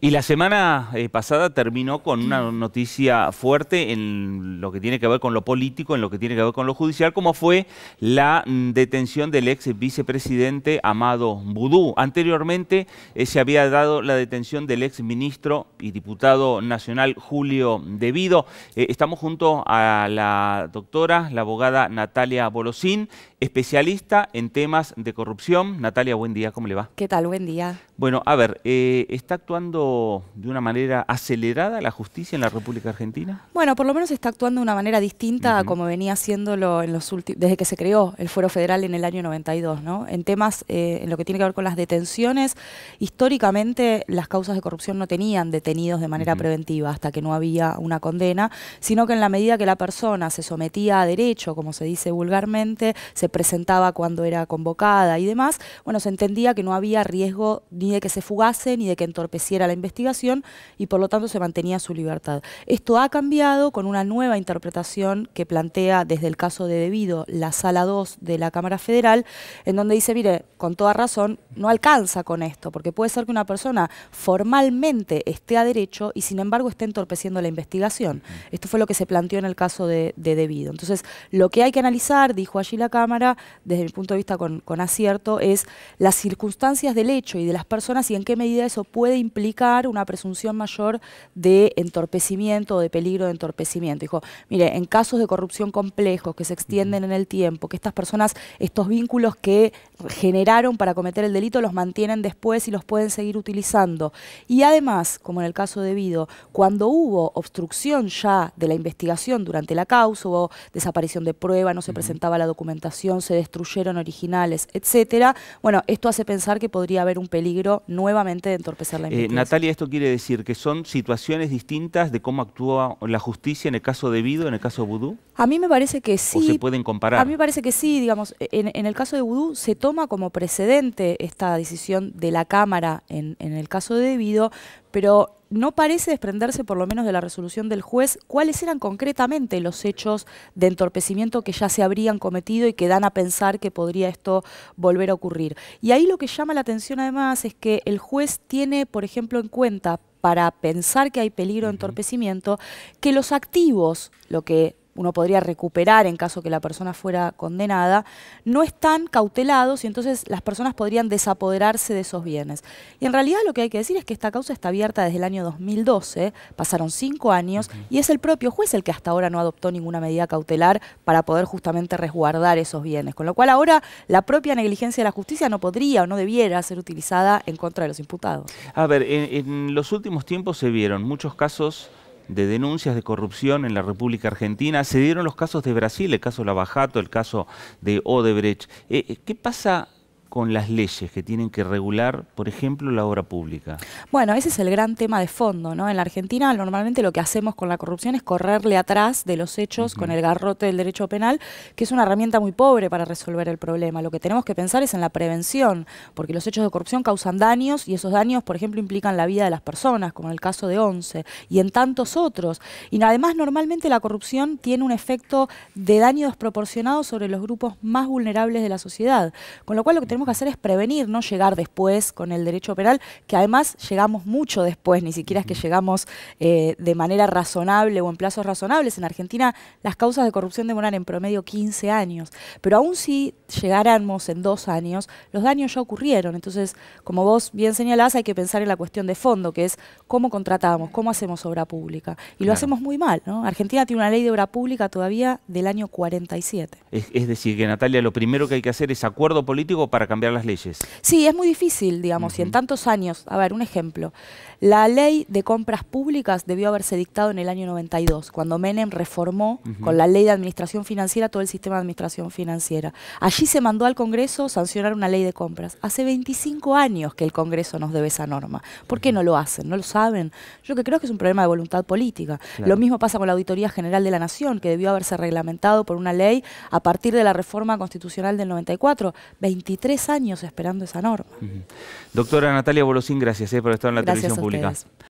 Y la semana eh, pasada terminó con una noticia fuerte en lo que tiene que ver con lo político, en lo que tiene que ver con lo judicial, como fue la mm, detención del ex vicepresidente Amado Budú. Anteriormente eh, se había dado la detención del ex ministro y diputado nacional Julio Devido. Eh, estamos junto a la doctora, la abogada Natalia Bolosín, especialista en temas de corrupción. Natalia, buen día, ¿cómo le va? ¿Qué tal? Buen día. Bueno, a ver, está actuando de una manera acelerada la justicia en la República Argentina? Bueno, por lo menos está actuando de una manera distinta a como venía haciéndolo en los desde que se creó el Fuero Federal en el año 92, ¿no? En temas, eh, en lo que tiene que ver con las detenciones, históricamente las causas de corrupción no tenían detenidos de manera preventiva hasta que no había una condena, sino que en la medida que la persona se sometía a derecho, como se dice vulgarmente, se presentaba cuando era convocada y demás, bueno, se entendía que no había riesgo ni de que se fugase ni de que entorpeciera la investigación y por lo tanto se mantenía su libertad. Esto ha cambiado con una nueva interpretación que plantea desde el caso de Debido la sala 2 de la Cámara Federal, en donde dice, mire, con toda razón, no alcanza con esto, porque puede ser que una persona formalmente esté a derecho y sin embargo esté entorpeciendo la investigación. Mm. Esto fue lo que se planteó en el caso de, de Debido. Entonces, lo que hay que analizar, dijo allí la Cámara, desde mi punto de vista con, con acierto, es las circunstancias del hecho y de las personas y en qué medida eso puede implicar una presunción mayor de entorpecimiento o de peligro de entorpecimiento. Dijo, mire, en casos de corrupción complejos que se extienden mm. en el tiempo, que estas personas, estos vínculos que generaron para cometer el delito, los mantienen después y los pueden seguir utilizando. Y además, como en el caso de Vido, cuando hubo obstrucción ya de la investigación durante la causa, hubo desaparición de prueba, no se presentaba la documentación, se destruyeron originales, etcétera. Bueno, esto hace pensar que podría haber un peligro nuevamente de entorpecer la eh, investigación. Natalia, esto quiere decir que son situaciones distintas de cómo actúa la justicia en el caso de Vido, en el caso de Vudú. A mí me parece que sí. ¿O se pueden comparar? A mí me parece que sí, digamos, en, el caso de Vudú se toma como precedente esta decisión de la Cámara en, el caso de debido, pero no parece desprenderse, por lo menos de la resolución del juez, cuáles eran concretamente los hechos de entorpecimiento que ya se habrían cometido y que dan a pensar que podría esto volver a ocurrir. Y ahí lo que llama la atención además es que el juez tiene, por ejemplo, en cuenta para pensar que hay peligro de entorpecimiento, que los activos, lo que uno podría recuperar en caso que la persona fuera condenada, no están cautelados y entonces las personas podrían desapoderarse de esos bienes. Y en realidad lo que hay que decir es que esta causa está abierta desde el año 2012, pasaron cinco años y es el propio juez el que hasta ahora no adoptó ninguna medida cautelar para poder justamente resguardar esos bienes. Con lo cual ahora la propia negligencia de la justicia no podría o no debiera ser utilizada en contra de los imputados. A ver, en los últimos tiempos se vieron muchos casos de denuncias de corrupción en la República Argentina. Se dieron los casos de Brasil, el caso Lavajato, el caso de Odebrecht. Eh, eh, ¿Qué pasa con las leyes que tienen que regular, por ejemplo, la obra pública? Bueno, ese es el gran tema de fondo, ¿no? En la Argentina normalmente lo que hacemos con la corrupción es correrle atrás de los hechos con el garrote del derecho penal, que es una herramienta muy pobre para resolver el problema. Lo que tenemos que pensar es en la prevención, porque los hechos de corrupción causan daños y esos daños, por ejemplo, implican la vida de las personas, como en el caso de Once, y en tantos otros. Y además normalmente la corrupción tiene un efecto de daño desproporcionado sobre los grupos más vulnerables de la sociedad, con lo cual lo que tenemos tenemos que hacer es prevenir, no llegar después con el derecho penal, que además llegamos mucho después, ni siquiera es que llegamos eh, de manera razonable o en plazos razonables. En Argentina las causas de corrupción demoran en promedio 15 años, pero aún si llegáramos en dos años, los daños ya ocurrieron. Entonces, como vos bien señalás, hay que pensar en la cuestión de fondo, que es cómo contratamos, cómo hacemos obra pública. Y lo hacemos muy mal, ¿no? Argentina tiene una ley de obra pública todavía del año 47. es decir, que Natalia, lo primero que hay que hacer es acuerdo político para cambiar las leyes. Sí, es muy difícil, digamos, y en tantos años. A ver, un ejemplo. La ley de compras públicas debió haberse dictado en el año 92, cuando Menem reformó con la ley de administración financiera todo el sistema de administración financiera. Allí se mandó al Congreso sancionar una ley de compras. Hace 25 años que el Congreso nos debe esa norma. ¿Por qué no lo hacen? ¿No lo saben? Yo que creo que es un problema de voluntad política. Lo mismo pasa con la Auditoría General de la Nación, que debió haberse reglamentado por una ley a partir de la reforma constitucional del 94. 23 años esperando esa norma. Doctora Natalia Bolosín, gracias eh, por estar en la televisión pública.